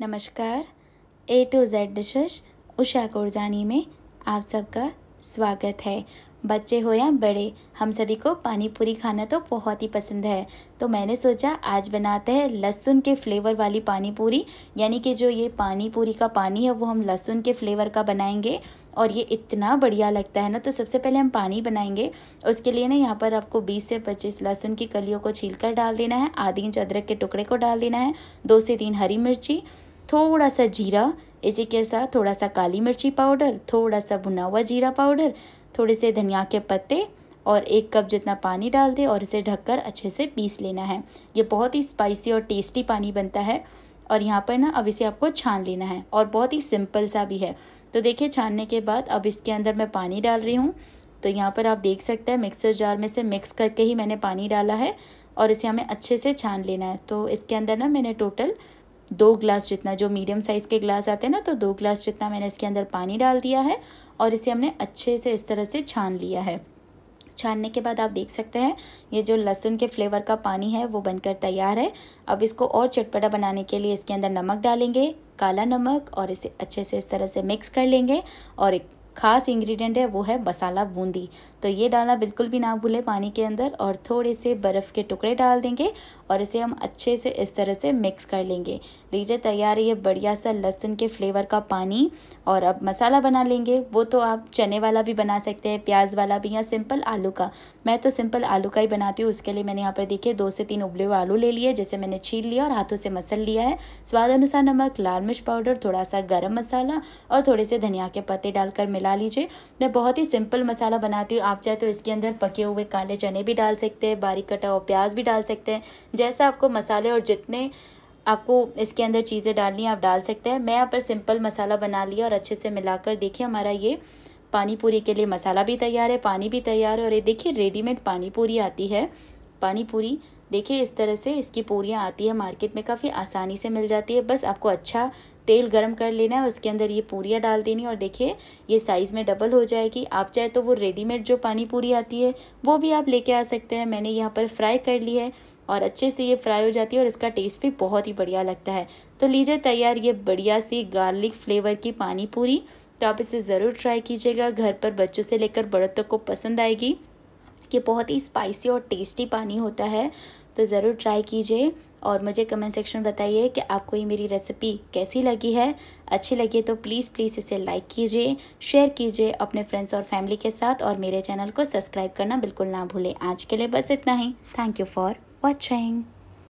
नमस्कार A to Z dishes Usha Korjani में आप सबका स्वागत है बच्चे हो या बड़े हम सभी को पानी पूरी खाना तो बहुत ही पसंद है तो मैंने सोचा आज बनाते हैं लहसुन के फ्लेवर वाली पानी पूरी यानी कि जो ये पानी पूरी का पानी है वो हम लहसुन के फ्लेवर का बनाएंगे और ये इतना बढ़िया लगता है ना तो सबसे पहले हम पानी बनाएंगे उसके लिए ना यहाँ पर आपको 20 से 25 लहसुन की कलियों को छील कर डाल देना है आधी इंच अदरक के टुकड़े को डाल देना है दो से तीन हरी मिर्ची थोड़ा सा जीरा इसी के साथ थोड़ा सा काली मिर्ची पाउडर थोड़ा सा भुना हुआ जीरा पाउडर थोड़े से धनिया के पत्ते और एक कप जितना पानी डाल दे और इसे ढककर अच्छे से पीस लेना है ये बहुत ही स्पाइसी और टेस्टी पानी बनता है और यहाँ पर ना अब इसे आपको छान लेना है और बहुत ही सिंपल सा भी है तो देखिए छानने के बाद अब इसके अंदर मैं पानी डाल रही हूँ तो यहाँ पर आप देख सकते हैं मिक्सर जार में से मिक्स करके ही मैंने पानी डाला है और इसे हमें अच्छे से छान लेना है तो इसके अंदर ना मैंने टोटल दो ग्लास जितना जो मीडियम साइज़ के ग्लास आते हैं ना तो दो ग्लास जितना मैंने इसके अंदर पानी डाल दिया है और इसे हमने अच्छे से इस तरह से छान लिया है छानने के बाद आप देख सकते हैं ये जो लहसुन के फ्लेवर का पानी है वो बनकर तैयार है अब इसको और चटपटा बनाने के लिए इसके अंदर नमक डालेंगे काला नमक और इसे अच्छे से इस तरह से मिक्स कर लेंगे और एक खास इंग्रेडिएंट है वो है मसाला बूंदी तो ये डालना बिल्कुल भी ना भूलें पानी के अंदर और थोड़े से बर्फ़ के टुकड़े डाल देंगे और इसे हम अच्छे से इस तरह से मिक्स कर लेंगे लीजिए तैयार है ये बढ़िया सा लहसुन के फ्लेवर का पानी और अब मसाला बना लेंगे वो तो आप चने वाला भी बना सकते हैं प्याज वाला भी या सिंपल आलू का मैं तो सिंपल आलू का ही बनाती हूँ उसके लिए मैंने यहाँ पर देखिए दो से तीन उबले हुए आलू ले लिए जैसे मैंने छील लिया और हाथों से मसल लिया है स्वाद अनुसार नमक लाल मिर्च पाउडर थोड़ा सा गर्म मसाला और थोड़े से धनिया के पत्ते डालकर मिला मिला लीजिए मैं बहुत ही सिंपल मसाला बनाती हूँ आप चाहे तो इसके अंदर पके हुए काले चने भी डाल सकते हैं बारीक कटा हुआ प्याज भी डाल सकते हैं जैसा आपको मसाले और जितने आपको इसके अंदर चीज़ें डालनी आप डाल सकते हैं मैं यहाँ पर सिंपल मसाला बना लिया और अच्छे से मिलाकर देखिए हमारा ये पानी पूरी के लिए मसाला भी तैयार है पानी भी तैयार है और ये देखिए रेडीमेड पानी पूरी आती है पानी पूरी देखिए इस तरह से इसकी पूरियाँ आती है मार्केट में काफ़ी आसानी से मिल जाती है बस आपको अच्छा तेल गरम कर लेना है उसके अंदर ये पूरियाँ डाल देनी और देखिए ये साइज़ में डबल हो जाएगी आप चाहे तो वो रेडीमेड जो पानी पूरी आती है वो भी आप लेके आ सकते हैं मैंने यहाँ पर फ्राई कर ली है और अच्छे से ये फ्राई हो जाती है और इसका टेस्ट भी बहुत ही बढ़िया लगता है तो लीजिए तैयार ये बढ़िया सी गार्लिक फ्लेवर की पानी पूरी तो आप इसे ज़रूर ट्राई कीजिएगा घर पर बच्चों से लेकर बड़ों तक को पसंद आएगी ये बहुत ही स्पाइसी और टेस्टी पानी होता है तो ज़रूर ट्राई कीजिए और मुझे कमेंट सेक्शन बताइए कि आपको ये मेरी रेसिपी कैसी लगी है अच्छी लगी तो प्लीज़ प्लीज़ इसे लाइक कीजिए शेयर कीजिए अपने फ्रेंड्स और फैमिली के साथ और मेरे चैनल को सब्सक्राइब करना बिल्कुल ना भूलें आज के लिए बस इतना ही थैंक यू फॉर वॉचिंग